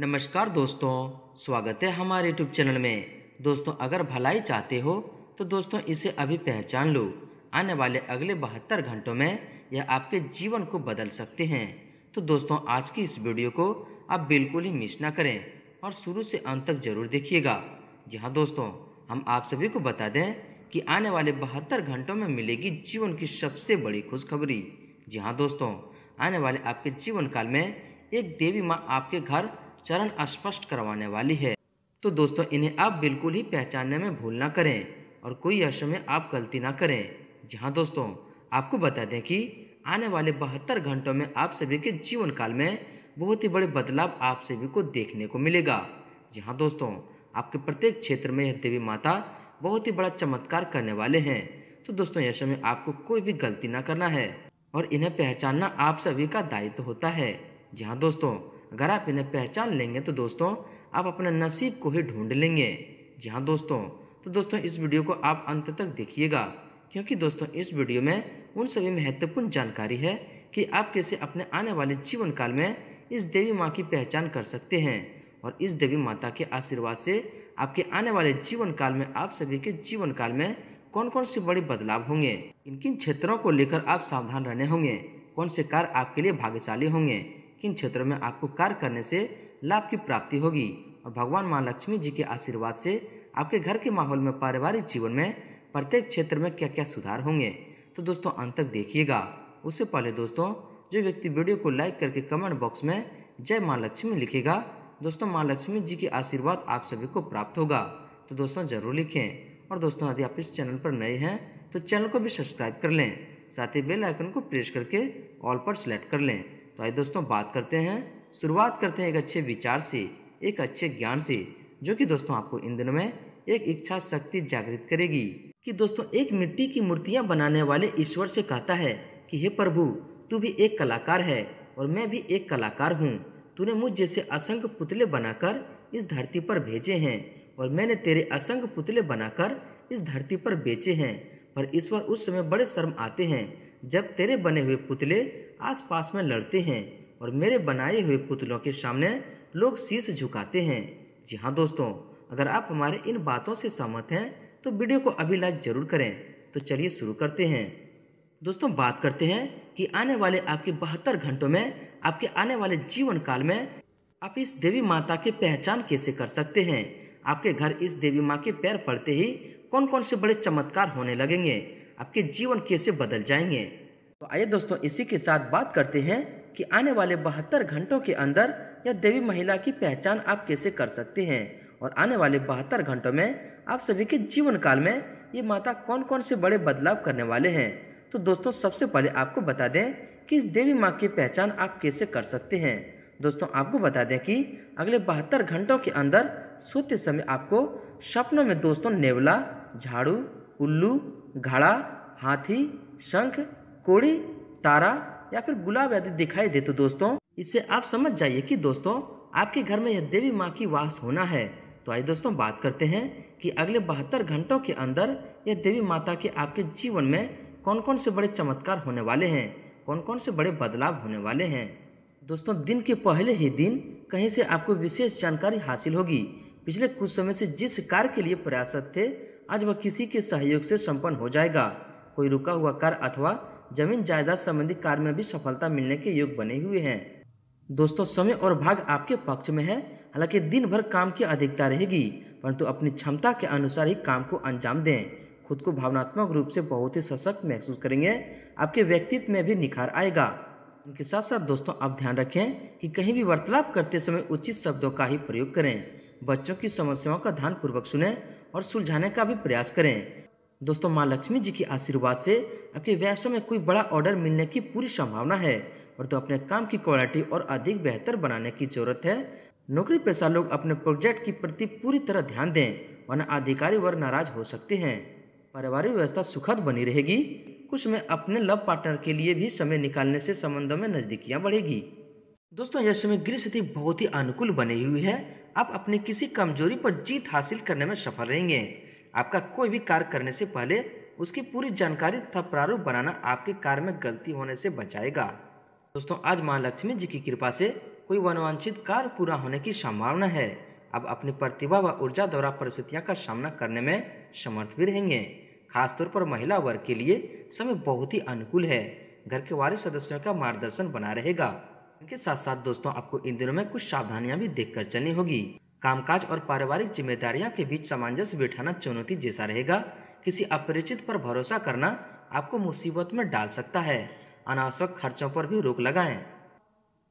नमस्कार दोस्तों स्वागत है हमारे यूट्यूब चैनल में दोस्तों अगर भलाई चाहते हो तो दोस्तों इसे अभी पहचान लो आने वाले अगले बहत्तर घंटों में यह आपके जीवन को बदल सकते हैं तो दोस्तों आज की इस वीडियो को आप बिल्कुल ही मिस ना करें और शुरू से अंत तक जरूर देखिएगा जी हाँ दोस्तों हम आप सभी को बता दें कि आने वाले बहत्तर घंटों में मिलेगी जीवन की सबसे बड़ी खुशखबरी जी हाँ दोस्तों आने वाले आपके जीवन काल में एक देवी माँ आपके घर चरण स्पष्ट करवाने वाली है तो दोस्तों इन्हें आप बिल्कुल ही पहचानने में भूल ना करें और कोई यश में आप गलती ना करें जी हाँ दोस्तों आपको बता दें कि आने वाले बहत्तर घंटों में आप सभी के जीवन काल में बहुत ही बड़े बदलाव आप सभी को देखने को मिलेगा जी हाँ दोस्तों आपके प्रत्येक क्षेत्र में यह देवी माता बहुत ही बड़ा चमत्कार करने वाले हैं तो दोस्तों यश में आपको कोई भी गलती ना करना है और इन्हें पहचानना आप सभी का दायित्व होता है जी हाँ दोस्तों अगर आप इन्हें पहचान लेंगे तो दोस्तों आप अपने नसीब को ही ढूंढ लेंगे जी हाँ दोस्तों तो दोस्तों इस वीडियो को आप अंत तक देखिएगा क्योंकि दोस्तों इस वीडियो में उन सभी महत्वपूर्ण जानकारी है कि आप कैसे अपने आने वाले जीवन काल में इस देवी माँ की पहचान कर सकते हैं और इस देवी माता के आशीर्वाद से आपके आने वाले जीवन काल में आप सभी के जीवन काल में कौन कौन से बड़े बदलाव होंगे किन किन क्षेत्रों को लेकर आप सावधान रहने होंगे कौन से कार्य आपके लिए भाग्यशाली होंगे किन क्षेत्रों में आपको कार्य करने से लाभ की प्राप्ति होगी और भगवान माँ लक्ष्मी जी के आशीर्वाद से आपके घर के माहौल में पारिवारिक जीवन में प्रत्येक क्षेत्र में क्या क्या सुधार होंगे तो दोस्तों अंत तक देखिएगा उससे पहले दोस्तों जो व्यक्ति वीडियो को लाइक करके कमेंट बॉक्स में जय माँ लक्ष्मी लिखेगा दोस्तों माँ लक्ष्मी जी के आशीर्वाद आप सभी को प्राप्त होगा तो दोस्तों ज़रूर लिखें और दोस्तों यदि आप इस चैनल पर नए हैं तो चैनल को भी सब्सक्राइब कर लें साथ ही बेल आइकन को प्रेस करके ऑल पर सेलेक्ट कर लें तो आइए दोस्तों बात करते हैं शुरुआत करते हैं एक अच्छे विचार से एक अच्छे ज्ञान से जो कि दोस्तों आपको इन दिनों में एक इच्छा शक्ति जागृत करेगी कि दोस्तों एक मिट्टी की मूर्तियाँ बनाने वाले ईश्वर से कहता है कि हे प्रभु तू भी एक कलाकार है और मैं भी एक कलाकार हूँ तूने मुझ जैसे असंख्य पुतले बनाकर इस धरती पर भेजे हैं और मैंने तेरे असंख्य पुतले बनाकर इस धरती पर बेचे हैं पर ईश्वर उस समय बड़े शर्म आते हैं जब तेरे बने हुए पुतले आसपास में लड़ते हैं और मेरे बनाए हुए पुतलों के सामने लोग शीस झुकाते हैं जी हाँ दोस्तों अगर आप हमारे इन बातों से सहमत हैं तो वीडियो को अभी लाइक ज़रूर करें तो चलिए शुरू करते हैं दोस्तों बात करते हैं कि आने वाले आपके बहत्तर घंटों में आपके आने वाले जीवन काल में आप इस देवी माता की पहचान कैसे कर सकते हैं आपके घर इस देवी माँ के पैर पड़ते ही कौन कौन से बड़े चमत्कार होने लगेंगे आपके जीवन कैसे बदल जाएंगे तो आइए दोस्तों इसी के साथ बात करते हैं कि आने वाले बहत्तर घंटों के अंदर यह देवी महिला की पहचान आप कैसे कर सकते हैं और आने वाले बहत्तर घंटों में आप सभी के जीवन काल में ये माता कौन कौन से बड़े बदलाव करने वाले हैं तो दोस्तों सबसे पहले आपको बता दें कि इस देवी माँ की पहचान आप कैसे कर सकते हैं दोस्तों आपको बता दें कि अगले बहत्तर घंटों के अंदर सोते समय आपको सपनों में दोस्तों नेवला झाड़ू उल्लू घड़ा हाथी शंख कोड़ी तारा या फिर गुलाब आदि दिखाई दे तो दोस्तों इससे आप समझ जाइए कि दोस्तों आपके घर में यह देवी माँ की वास होना है तो आइए दोस्तों बात करते हैं कि अगले बहत्तर घंटों के अंदर यह देवी माता के आपके जीवन में कौन कौन से बड़े चमत्कार होने वाले हैं कौन कौन से बड़े बदलाव होने वाले हैं दोस्तों दिन के पहले ही दिन कहीं से आपको विशेष जानकारी हासिल होगी पिछले कुछ समय से जिस कार्य के लिए प्रयासरत थे आज वह किसी के सहयोग से संपन्न हो जाएगा कोई रुका हुआ कार अथवा जमीन जायदाद संबंधी कार्य में भी सफलता मिलने के योग बने हुए हैं दोस्तों समय और भाग आपके पक्ष में है हालांकि दिन भर काम की अधिकता रहेगी परंतु अपनी क्षमता के अनुसार ही काम को अंजाम दें खुद को भावनात्मक रूप से बहुत ही सशक्त महसूस करेंगे आपके व्यक्तित्व में भी निखार आएगा उनके साथ साथ दोस्तों आप ध्यान रखें कि कहीं भी वार्तालाप करते समय उचित शब्दों का ही प्रयोग करें बच्चों की समस्याओं का ध्यान पूर्वक सुने और सुलझाने का भी प्रयास करें दोस्तों माँ लक्ष्मी जी की आशीर्वाद से आपके व्यवसाय में कोई बड़ा ऑर्डर मिलने की पूरी संभावना है और तो अपने काम की क्वालिटी और अधिक बेहतर बनाने की जरूरत है नौकरी पेशा लोग अपने प्रोजेक्ट की प्रति पूरी तरह ध्यान दें वरना अधिकारी वर्ग नाराज हो सकते हैं पारिवारिक व्यवस्था सुखद बनी रहेगी कुछ में अपने लव पार्टनर के लिए भी समय निकालने से संबंधों में नज़दीकियाँ बढ़ेगी दोस्तों यह समय गृह स्थिति बहुत ही अनुकूल बनी हुई है आप अपनी किसी कमजोरी पर जीत हासिल करने में सफल रहेंगे आपका कोई भी कार्य करने से पहले उसकी पूरी जानकारी तथा प्रारूप बनाना आपके कार्य में गलती होने से बचाएगा दोस्तों आज माँ लक्ष्मी जी की कृपा से कोई वनवांछित कार्य पूरा होने की संभावना है आप अपनी प्रतिभा व ऊर्जा द्वारा परिस्थितियों का सामना करने में समर्थ भी रहेंगे खासतौर पर महिला वर्ग के लिए समय बहुत ही अनुकूल है घर के वारिस सदस्यों का मार्गदर्शन बना रहेगा इनके साथ साथ दोस्तों आपको इन दिनों में कुछ सावधानियां भी देखकर चलनी होगी कामकाज और पारिवारिक जिम्मेदारियों के बीच सामंजस्य बिठाना चुनौती जैसा रहेगा किसी अपरिचित पर भरोसा करना आपको मुसीबत में डाल सकता है अनावश्यक खर्चों पर भी रोक लगाएं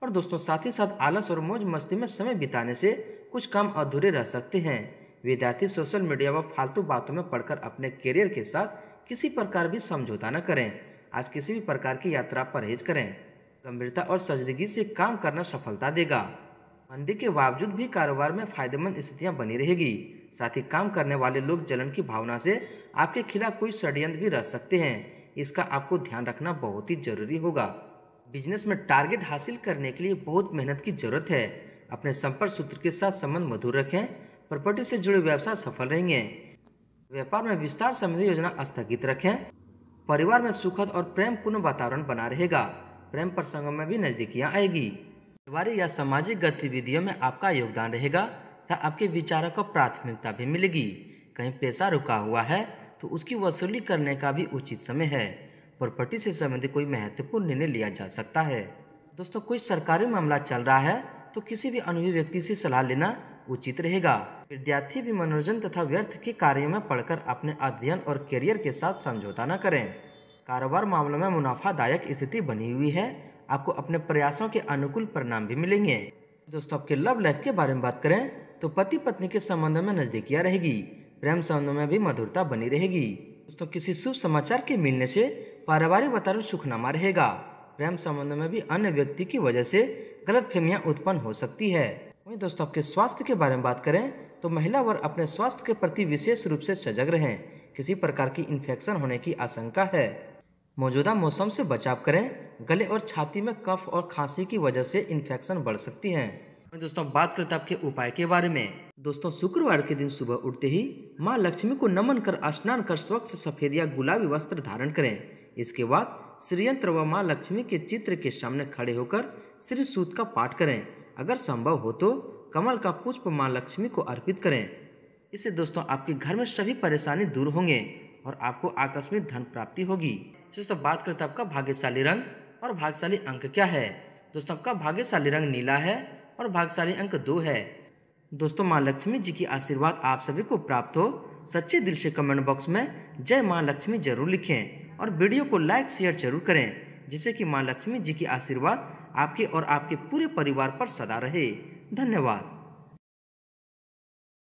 और दोस्तों साथ ही साथ आलस और मौज मस्ती में समय बिताने से कुछ काम अधूरे रह सकते हैं विद्यार्थी सोशल मीडिया व फालतू बातों में पढ़कर अपने करियर के साथ किसी प्रकार भी समझौता न करें आज किसी भी प्रकार की यात्रा परहेज करें गंभीरता और सजदगी से काम करना सफलता देगा मंदी के बावजूद भी कारोबार में फायदेमंद स्थितियां बनी रहेगी साथ ही काम करने वाले लोग जलन की भावना से आपके खिलाफ कोई षड्यंत्र भी रह सकते हैं इसका आपको ध्यान रखना बहुत ही जरूरी होगा बिजनेस में टारगेट हासिल करने के लिए बहुत मेहनत की जरूरत है अपने संपर्क सूत्र के साथ संबंध मधुर रखें प्रॉपर्टी से जुड़े व्यवसाय सफल रहेंगे व्यापार में विस्तार संबंधी योजना स्थगित रखें परिवार में सुखद और प्रेमपूर्ण वातावरण बना रहेगा प्रेम प्रसंगों में भी नज़दीकियाँ आएगी पारिवारिक या सामाजिक गतिविधियों में आपका योगदान रहेगा तथा आपके विचारों को प्राथमिकता भी मिलेगी कहीं पैसा रुका हुआ है तो उसकी वसूली करने का भी उचित समय है प्रॉपर्टी से संबंधित कोई महत्वपूर्ण निर्णय लिया जा सकता है दोस्तों कोई सरकारी मामला चल रहा है तो किसी भी अनुभवी व्यक्ति से सलाह लेना उचित रहेगा विद्यार्थी भी मनोरंजन तथा व्यर्थ के कार्यों में पढ़कर अपने अध्ययन और करियर के साथ समझौता न करें कारोबार मामलों में मुनाफादायक स्थिति बनी हुई है आपको अपने प्रयासों के अनुकूल परिणाम भी मिलेंगे दोस्तों आपके लव लाइफ के बारे में बात करें तो पति पत्नी के संबंध में नज़दीकियाँ रहेगी प्रेम संबंधों में भी मधुरता बनी रहेगी दोस्तों किसी शुभ समाचार के मिलने से पारिवारिक वातावरण सुखनामा रहेगा प्रेम संबंध में भी अन्य व्यक्ति की वजह से गलत फहमियाँ उत्पन्न हो सकती है वही दोस्तों आपके स्वास्थ्य के बारे में बात करें तो महिला वर्ग अपने स्वास्थ्य के प्रति विशेष रूप से सजग रहें किसी प्रकार की इन्फेक्शन होने की आशंका है मौजूदा मौसम से बचाव करें गले और छाती में कफ और खांसी की वजह से इन्फेक्शन बढ़ सकती है दोस्तों बात करते आपके उपाय के बारे में दोस्तों शुक्रवार के दिन सुबह उठते ही माँ लक्ष्मी को नमन कर स्नान कर स्वच्छ सफेद या गुलाबी वस्त्र धारण करें इसके बाद श्रीयंत्र व माँ लक्ष्मी के चित्र के सामने खड़े होकर श्री सूत का पाठ करें अगर संभव हो तो कमल का पुष्प माँ लक्ष्मी को अर्पित करें इससे दोस्तों आपके घर में सभी परेशानी दूर होंगे और आपको आकस्मिक धन प्राप्ति होगी दोस्तों बात करते हैं आपका भाग्यशाली रंग और भाग्यशाली अंक क्या है दोस्तों आपका भाग्यशाली रंग नीला है और भाग्यशाली अंक दो है दोस्तों माँ लक्ष्मी जी की आशीर्वाद आप सभी को प्राप्त हो सच्चे दिल से कमेंट बॉक्स में जय माँ लक्ष्मी जरूर लिखें और वीडियो को लाइक शेयर जरूर करें जिससे कि माँ लक्ष्मी जी की आशीर्वाद आपके और आपके पूरे परिवार पर सदा रहे धन्यवाद